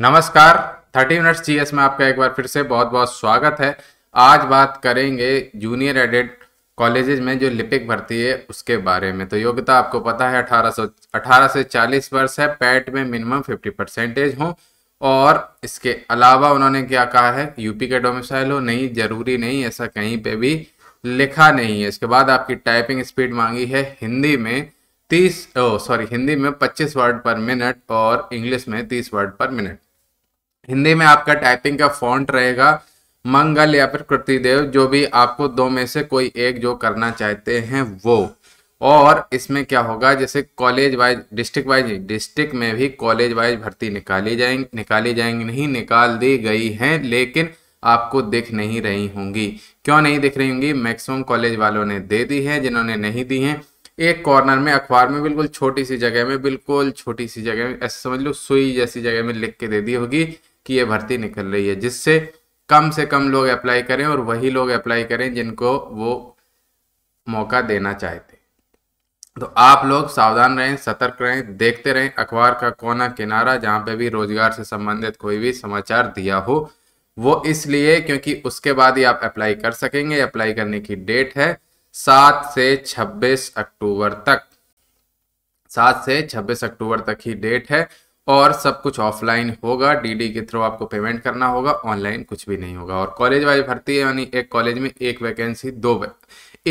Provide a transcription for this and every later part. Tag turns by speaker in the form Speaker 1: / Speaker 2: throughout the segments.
Speaker 1: नमस्कार thirty minutes GS में आपका एक बार फिर से बहुत बहुत स्वागत है आज बात करेंगे जूनियर एडेड कॉलेज में जो लिपिक भर्ती है उसके बारे में तो योग्यता आपको पता है 1800 18 से 40 वर्ष है पैट में मिनिमम 50 परसेंटेज हो और इसके अलावा उन्होंने क्या कहा है यूपी के डोमिसाइल हो नहीं जरूरी नहीं ऐसा कहीं पे भी लिखा नहीं है इसके बाद आपकी टाइपिंग स्पीड मांगी है हिंदी में तीस ओ सॉरी हिंदी में पच्चीस वर्ड पर मिनट और इंग्लिश में तीस वर्ड पर मिनट हिंदी में आपका टाइपिंग का फॉन्ट रहेगा मंगल या फिर कृतिदेव जो भी आपको दो में से कोई एक जो करना चाहते हैं वो और इसमें क्या होगा जैसे college wise district wise district में भी कॉलेज वाइज भर्ती निकाली जाएंगी निकाली जाएंगी नहीं निकाल दी गई हैं लेकिन आपको दिख नहीं रही होंगी क्यों नहीं दिख रही होंगी मैक्सिमम कॉलेज वालों ने दे दी है जिन्होंने नहीं दी हैं एक कॉर्नर में अखबार में बिल्कुल छोटी सी जगह में बिल्कुल छोटी सी जगह में ऐसे समझ लो सुई जैसी जगह में लिख के दे दी होगी की ये भर्ती निकल रही है जिससे कम से कम लोग अप्लाई करें और वही लोग अप्लाई करें जिनको वो मौका देना चाहते तो आप लोग सावधान रहें सतर्क रहें देखते रहें अखबार का कोना किनारा जहाँ पे भी रोजगार से संबंधित कोई भी समाचार दिया हो वो इसलिए क्योंकि उसके बाद ही आप अप्लाई कर सकेंगे अप्लाई करने की डेट है सात से छब्बीस अक्टूबर तक सात से छब्बीस अक्टूबर तक ही डेट है और सब कुछ ऑफलाइन होगा डीडी के थ्रू आपको पेमेंट करना होगा ऑनलाइन कुछ भी नहीं होगा और कॉलेज वाइज भर्ती है यानी एक कॉलेज में एक वैकेंसी दो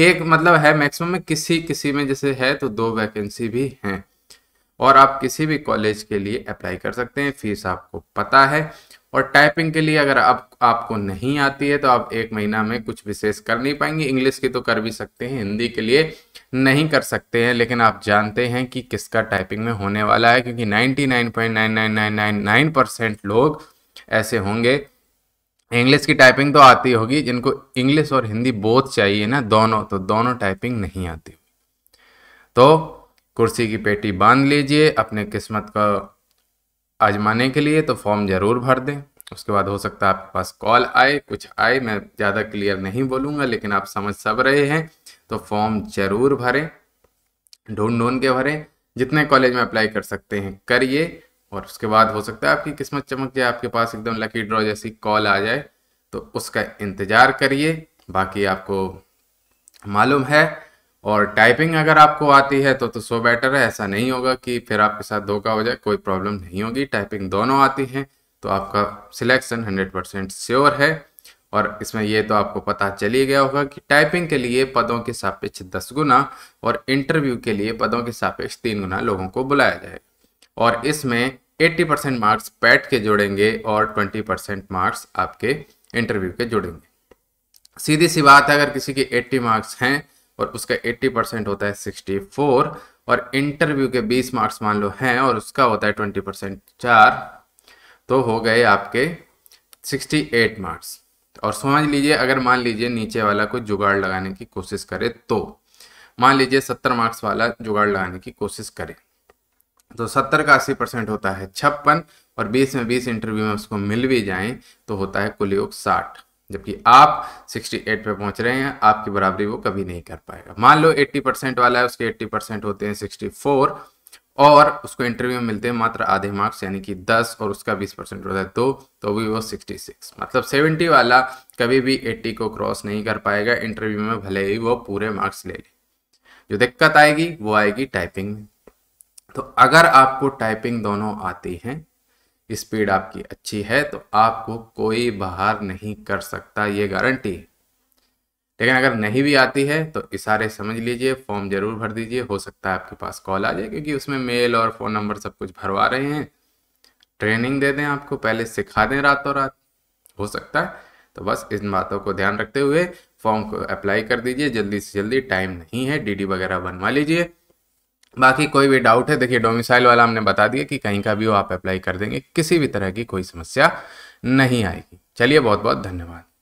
Speaker 1: एक मतलब है मैक्सिमम में किसी किसी में जैसे है तो दो वैकेंसी भी हैं और आप किसी भी कॉलेज के लिए अप्लाई कर सकते हैं फीस आपको पता है और टाइपिंग के लिए अगर आप आपको नहीं आती है तो आप एक महीना में कुछ विशेष कर नहीं पाएंगे इंग्लिश की तो कर भी सकते हैं हिंदी के लिए नहीं कर सकते हैं लेकिन आप जानते हैं कि किसका टाइपिंग में होने वाला है क्योंकि 99.99999 परसेंट लोग ऐसे होंगे इंग्लिश की टाइपिंग तो आती होगी जिनको इंग्लिश और हिंदी बोथ चाहिए ना दोनों तो दोनों टाइपिंग नहीं आती तो कुर्सी की पेटी बांध लीजिए अपने किस्मत का आजमाने के लिए तो फॉर्म ज़रूर भर दें उसके बाद हो सकता है आपके पास कॉल आए कुछ आए मैं ज़्यादा क्लियर नहीं बोलूँगा लेकिन आप समझ सब रहे हैं तो फॉर्म जरूर भरें ढूंढ ढूंढ के भरें जितने कॉलेज में अप्लाई कर सकते हैं करिए और उसके बाद हो सकता है आपकी किस्मत चमक जाए आपके पास एकदम लकी ड्रॉ जैसी कॉल आ जाए तो उसका इंतज़ार करिए बाकी आपको मालूम है और टाइपिंग अगर आपको आती है तो तो सो बेटर है ऐसा नहीं होगा कि फिर आपके साथ धोखा हो जाए कोई प्रॉब्लम नहीं होगी टाइपिंग दोनों आती हैं तो आपका सिलेक्शन 100 परसेंट श्योर है और इसमें यह तो आपको पता चल ही गया होगा कि टाइपिंग के लिए पदों के सापेक्ष दस गुना और इंटरव्यू के लिए पदों के सापेक्ष तीन गुना लोगों को बुलाया जाए और इसमें 80 परसेंट मार्क्स पैट के जुड़ेंगे और 20 परसेंट मार्क्स आपके इंटरव्यू के जुड़ेंगे सीधी सी बात है अगर किसी के 80 मार्क्स हैं और उसका 80 परसेंट होता है 64 और इंटरव्यू के 20 मार्क्स मान लो हैं और उसका होता है 20 परसेंट चार तो हो गए आपके 68 मार्क्स और समझ लीजिए अगर मान लीजिए नीचे वाला कोई जुगाड़ लगाने की कोशिश करे तो मान लीजिए 70 मार्क्स वाला जुगाड़ लगाने की कोशिश करे तो 70 का 80 परसेंट होता है छप्पन और 20 में 20 इंटरव्यू में उसको मिल भी जाए तो होता है कुल योग साठ जबकि आप 68 पे पहुंच रहे हैं आपकी बराबरी वो कभी नहीं कर पाएगा मान लो 80 परसेंट वाला है उसके 80 परसेंट होते हैं 64 और उसको इंटरव्यू में मिलते हैं मात्र आधे मार्क्स यानी कि 10 और उसका 20 परसेंट होता है दो तो, भी वो 66 मतलब 70 वाला कभी भी 80 को क्रॉस नहीं कर पाएगा इंटरव्यू में भले ही वो पूरे मार्क्स ले ले जो दिक्कत आएगी वो आएगी टाइपिंग में तो अगर आपको टाइपिंग दोनों आती है स्पीड आपकी अच्छी है तो आपको कोई बाहर नहीं कर सकता ये गारंटी है लेकिन अगर नहीं भी आती है तो इशारे समझ लीजिए फॉर्म ज़रूर भर दीजिए हो सकता है आपके पास कॉल आ जाए क्योंकि उसमें मेल और फ़ोन नंबर सब कुछ भरवा रहे हैं ट्रेनिंग दे दें आपको पहले सिखा दें रातों रात हो सकता है तो बस इन बातों को ध्यान रखते हुए फॉर्म को अप्लाई कर दीजिए जल्दी से जल्दी टाइम नहीं है डीडी वगैरह बनवा लीजिए बाकी कोई भी डाउट है देखिए डोमिसाइल वाला हमने बता दिया कि कहीं का भी वो आप अप्लाई कर देंगे किसी भी तरह की कोई समस्या नहीं आएगी चलिए बहुत बहुत धन्यवाद